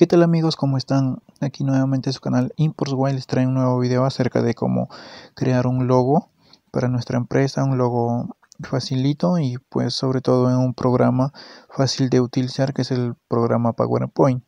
¿Qué tal amigos? ¿Cómo están? Aquí nuevamente su canal Imports Wild trae un nuevo video acerca de cómo crear un logo para nuestra empresa, un logo facilito y pues sobre todo en un programa fácil de utilizar que es el programa PowerPoint.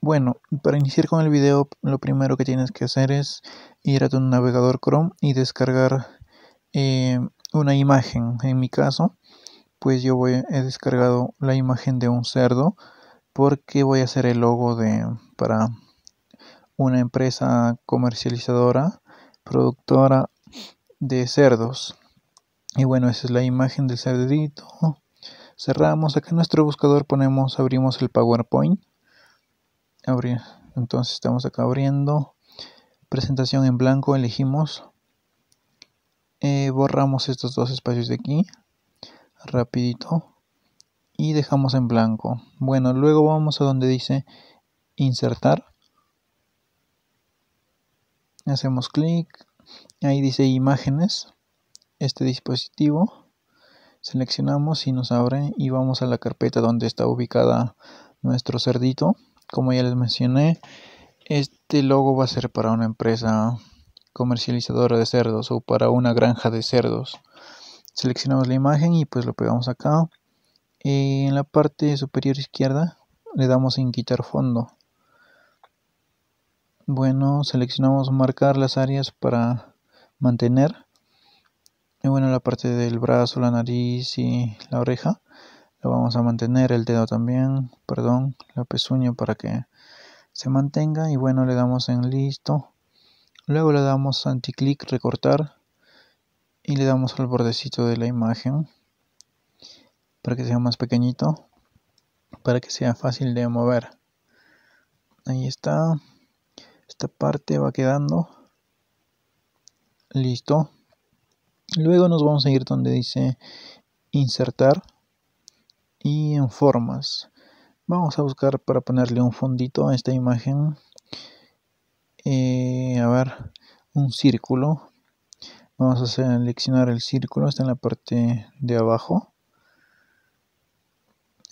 Bueno, para iniciar con el video lo primero que tienes que hacer es ir a tu navegador Chrome y descargar eh, una imagen. En mi caso, pues yo voy, he descargado la imagen de un cerdo porque voy a hacer el logo de, para una empresa comercializadora, productora de cerdos. Y bueno, esa es la imagen del cerdito. Cerramos, acá nuestro buscador ponemos, abrimos el PowerPoint. Abrir, entonces estamos acá abriendo. Presentación en blanco, elegimos. Eh, borramos estos dos espacios de aquí. Rapidito y dejamos en blanco. Bueno, luego vamos a donde dice insertar. Hacemos clic. Ahí dice imágenes. Este dispositivo. Seleccionamos y nos abre y vamos a la carpeta donde está ubicada nuestro cerdito. Como ya les mencioné, este logo va a ser para una empresa comercializadora de cerdos o para una granja de cerdos. Seleccionamos la imagen y pues lo pegamos acá en la parte superior izquierda le damos en quitar fondo bueno seleccionamos marcar las áreas para mantener y bueno la parte del brazo la nariz y la oreja lo vamos a mantener el dedo también perdón la pezuña para que se mantenga y bueno le damos en listo luego le damos anticlic recortar y le damos al bordecito de la imagen para que sea más pequeñito, para que sea fácil de mover. Ahí está. Esta parte va quedando. Listo. Luego nos vamos a ir donde dice insertar y en formas. Vamos a buscar para ponerle un fondito a esta imagen. Eh, a ver, un círculo. Vamos a seleccionar el círculo, está en la parte de abajo.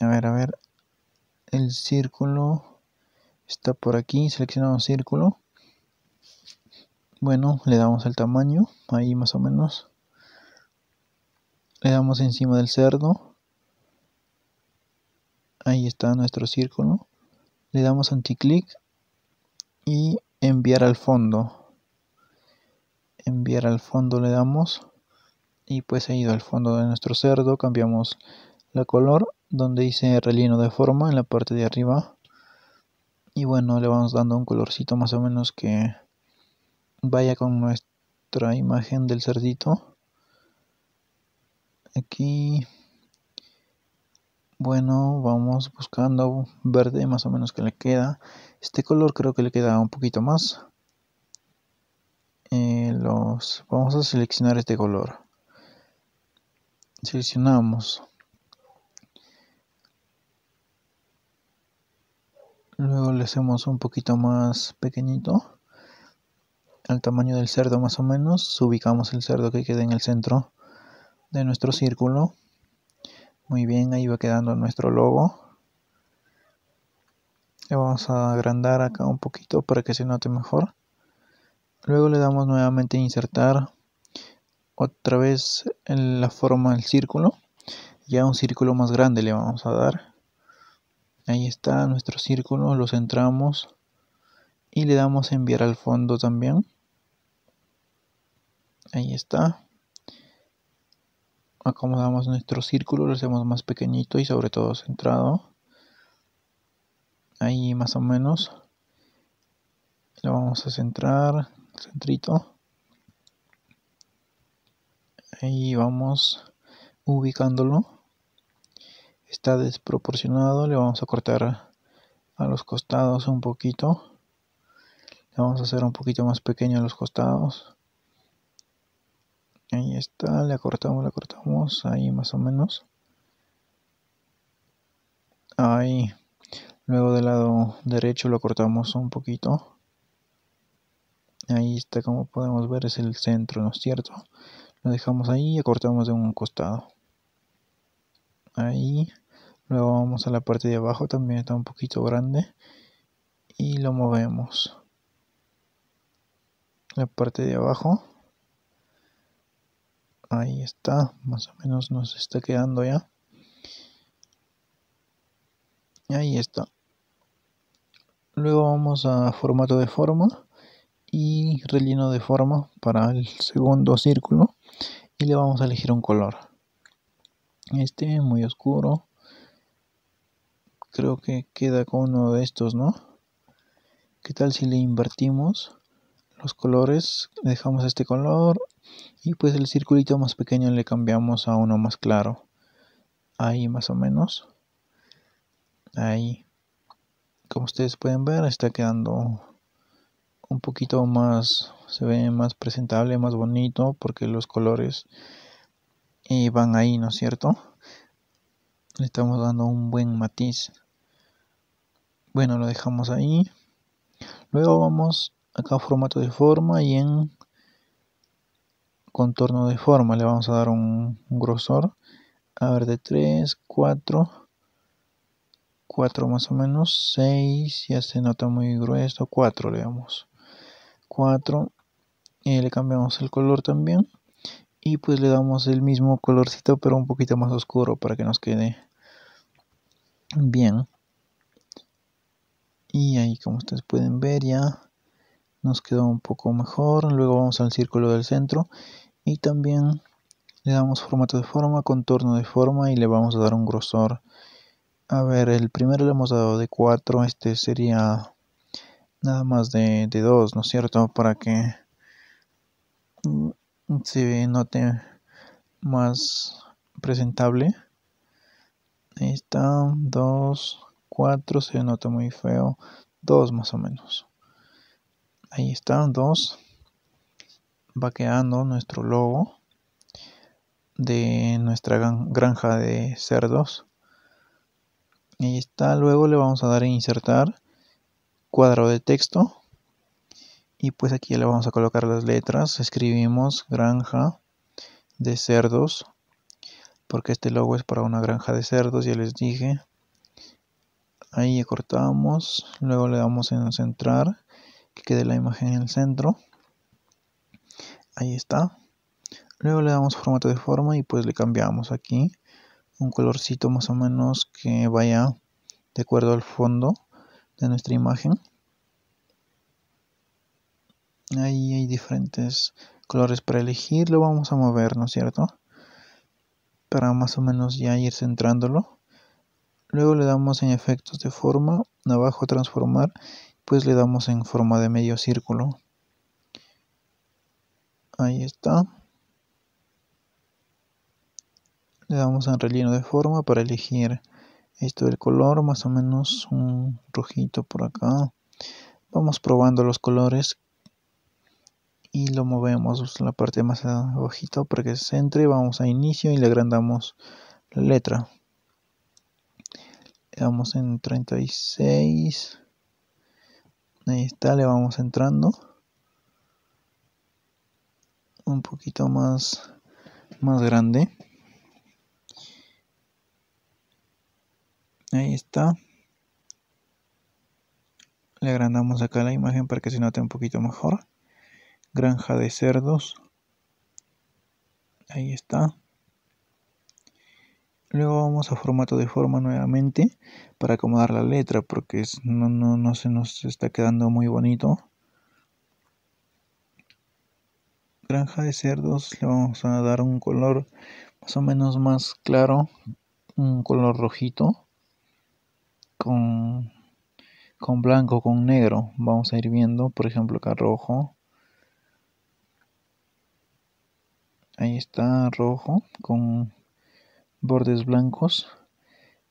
A ver, a ver. El círculo está por aquí. Seleccionamos círculo. Bueno, le damos el tamaño. Ahí más o menos. Le damos encima del cerdo. Ahí está nuestro círculo. Le damos anticlic y enviar al fondo. Enviar al fondo le damos y pues ha ido al fondo de nuestro cerdo. Cambiamos la color donde hice relleno de forma en la parte de arriba y bueno le vamos dando un colorcito más o menos que vaya con nuestra imagen del cerdito aquí bueno vamos buscando verde más o menos que le queda este color creo que le queda un poquito más eh, los vamos a seleccionar este color seleccionamos Luego le hacemos un poquito más pequeñito, al tamaño del cerdo más o menos. Ubicamos el cerdo que quede en el centro de nuestro círculo. Muy bien, ahí va quedando nuestro logo. Le vamos a agrandar acá un poquito para que se note mejor. Luego le damos nuevamente insertar otra vez en la forma del círculo. Ya un círculo más grande le vamos a dar. Ahí está nuestro círculo, lo centramos y le damos a enviar al fondo también. Ahí está. Acomodamos nuestro círculo, lo hacemos más pequeñito y sobre todo centrado. Ahí más o menos. Lo vamos a centrar, centrito. Ahí vamos ubicándolo está desproporcionado le vamos a cortar a los costados un poquito le vamos a hacer un poquito más pequeño a los costados ahí está le cortamos le cortamos ahí más o menos ahí luego del lado derecho lo cortamos un poquito ahí está como podemos ver es el centro no es cierto lo dejamos ahí y cortamos de un costado ahí luego vamos a la parte de abajo también está un poquito grande y lo movemos la parte de abajo ahí está más o menos nos está quedando ya ahí está luego vamos a formato de forma y relleno de forma para el segundo círculo y le vamos a elegir un color este muy oscuro. Creo que queda con uno de estos, ¿no? ¿Qué tal si le invertimos los colores? Dejamos este color y pues el circulito más pequeño le cambiamos a uno más claro. Ahí más o menos. Ahí. Como ustedes pueden ver, está quedando un poquito más, se ve más presentable, más bonito, porque los colores van ahí, ¿no es cierto? Le estamos dando un buen matiz. Bueno, lo dejamos ahí. Luego vamos acá a formato de forma y en contorno de forma le vamos a dar un, grosor. A ver, de 3, 4, 4 más o menos, 6, ya se nota muy grueso, 4 le damos. 4, y eh, le cambiamos el color también y pues le damos el mismo colorcito pero un poquito más oscuro para que nos quede bien y ahí como ustedes pueden ver ya nos quedó un poco mejor luego vamos al círculo del centro y también le damos formato de forma contorno de forma y le vamos a dar un grosor a ver el primero le hemos dado de 4 este sería nada más de, de 2 no es cierto para que se note más presentable. Ahí está, dos, cuatro se nota muy feo, dos más o menos. Ahí están, dos, Va quedando nuestro logo de nuestra granja de cerdos. Ahí está, luego le vamos a dar a insertar cuadro de texto y pues aquí le vamos a colocar las letras escribimos granja de cerdos porque este logo es para una granja de cerdos ya les dije ahí cortamos luego le damos en centrar que quede la imagen en el centro ahí está luego le damos formato de forma y pues le cambiamos aquí un colorcito más o menos que vaya de acuerdo al fondo de nuestra imagen ahí hay diferentes colores para elegir. Lo vamos a mover, ¿no es cierto? Para más o menos ya ir centrándolo. Luego le damos en efectos de forma, abajo transformar, pues le damos en forma de medio círculo. Ahí está. Le damos en relleno de forma para elegir esto del color, más o menos un rojito por acá. Vamos probando los colores y lo movemos la parte más abajito para que se centre vamos a inicio y le agrandamos la letra le damos en 36 ahí está le vamos entrando un poquito más más grande ahí está le agrandamos acá la imagen para que se note un poquito mejor granja de cerdos ahí está luego vamos a formato de forma nuevamente para acomodar la letra porque no, no, se nos está quedando muy bonito granja de cerdos le vamos a dar un color más o menos más claro un color rojito con con blanco con negro vamos a ir viendo por ejemplo acá rojo Ahí está rojo con bordes blancos.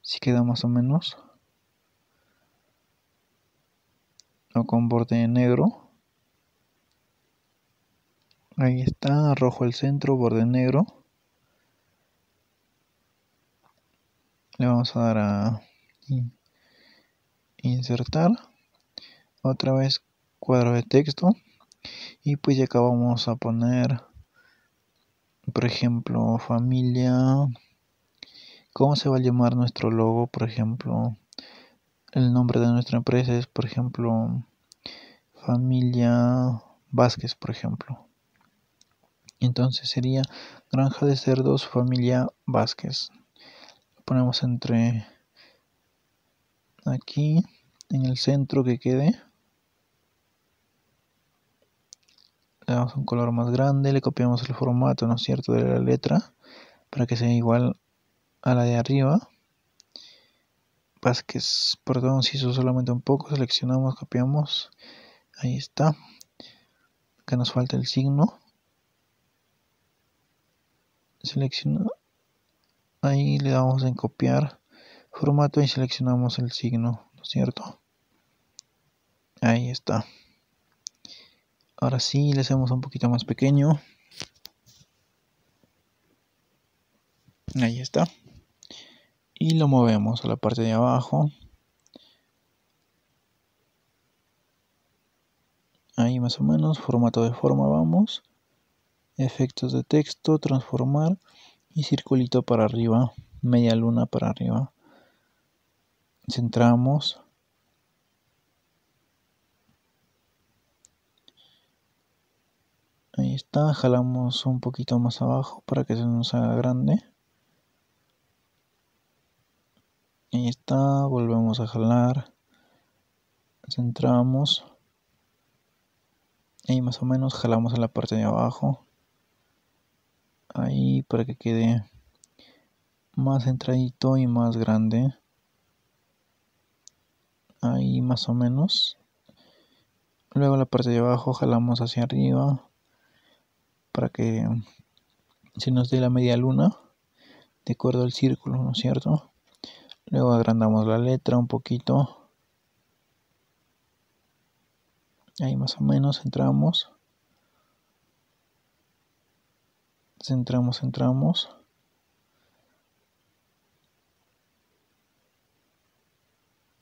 Si queda más o menos. O con borde negro. Ahí está rojo el centro, borde negro. Le vamos a dar a insertar. Otra vez cuadro de texto. Y pues ya acá vamos a poner por ejemplo, familia. ¿Cómo se va a llamar nuestro logo? Por ejemplo, el nombre de nuestra empresa es, por ejemplo, familia Vázquez, por ejemplo. Entonces sería granja de cerdos familia Vázquez. Lo ponemos entre aquí, en el centro que quede. le damos un color más grande, le copiamos el formato, ¿no es cierto?, de la letra, para que sea igual a la de arriba. perdón, si hizo solamente un poco, seleccionamos, copiamos, ahí está. Acá nos falta el signo. Seleccionamos ahí le damos en copiar formato y seleccionamos el signo, ¿no es cierto? Ahí está. Ahora sí, le hacemos un poquito más pequeño. Ahí está. Y lo movemos a la parte de abajo. Ahí más o menos, formato de forma vamos. Efectos de texto, transformar y circulito para arriba, media luna para arriba. Centramos. Ahí está, jalamos un poquito más abajo para que se nos haga grande. Ahí está, volvemos a jalar. Centramos. Ahí más o menos jalamos a la parte de abajo. Ahí para que quede más centradito y más grande. Ahí más o menos. Luego la parte de abajo jalamos hacia arriba para que se nos dé la media luna de acuerdo al círculo, ¿no es cierto? Luego agrandamos la letra un poquito. Ahí más o menos entramos. Centramos, entramos.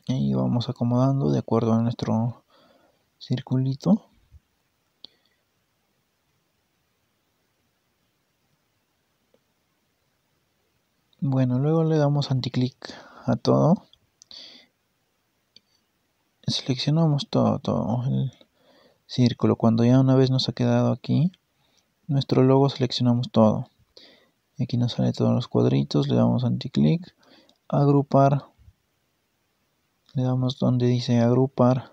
Ahí vamos acomodando de acuerdo a nuestro circulito. Bueno, luego le damos anticlic a todo. Seleccionamos todo, todo el círculo. Cuando ya una vez nos ha quedado aquí, nuestro logo seleccionamos todo. Aquí nos sale todos los cuadritos, le damos anticlic, agrupar, le damos donde dice agrupar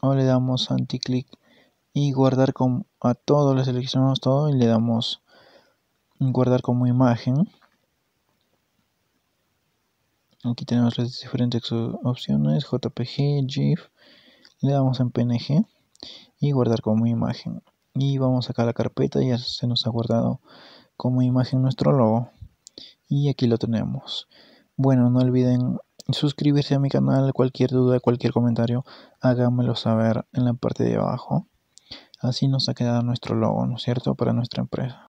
o le damos anticlic y guardar como, a todo, le seleccionamos todo y le damos guardar como imagen. Aquí tenemos las diferentes opciones, JPG, GIF, le damos en PNG y guardar como imagen. Y vamos acá a la carpeta, y ya se nos ha guardado como imagen nuestro logo. Y aquí lo tenemos. Bueno, no olviden suscribirse a mi canal, cualquier duda, cualquier comentario, háganmelo saber en la parte de abajo. Así nos ha quedado nuestro logo, ¿no es cierto?, para nuestra empresa.